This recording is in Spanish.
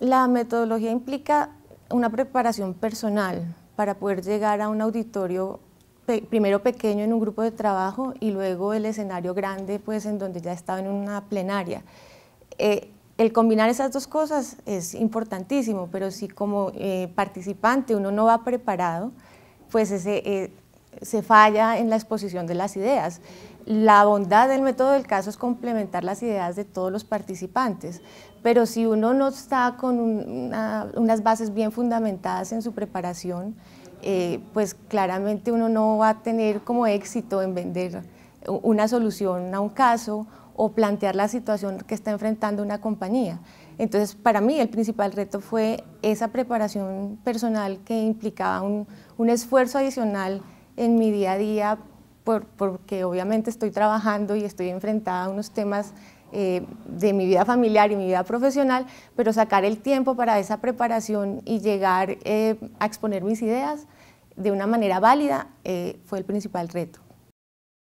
La metodología implica una preparación personal para poder llegar a un auditorio primero pequeño en un grupo de trabajo y luego el escenario grande pues en donde ya estaba en una plenaria. Eh, el combinar esas dos cosas es importantísimo, pero si como eh, participante uno no va preparado, pues ese, eh, se falla en la exposición de las ideas. La bondad del método del caso es complementar las ideas de todos los participantes, pero si uno no está con unas bases bien fundamentadas en su preparación, eh, pues claramente uno no va a tener como éxito en vender una solución a un caso o plantear la situación que está enfrentando una compañía. Entonces, para mí el principal reto fue esa preparación personal que implicaba un esfuerzo adicional en mi día a día, por, porque obviamente estoy trabajando y estoy enfrentada a unos temas eh, de mi vida familiar y mi vida profesional, pero sacar el tiempo para esa preparación y llegar eh, a exponer mis ideas de una manera válida eh, fue el principal reto.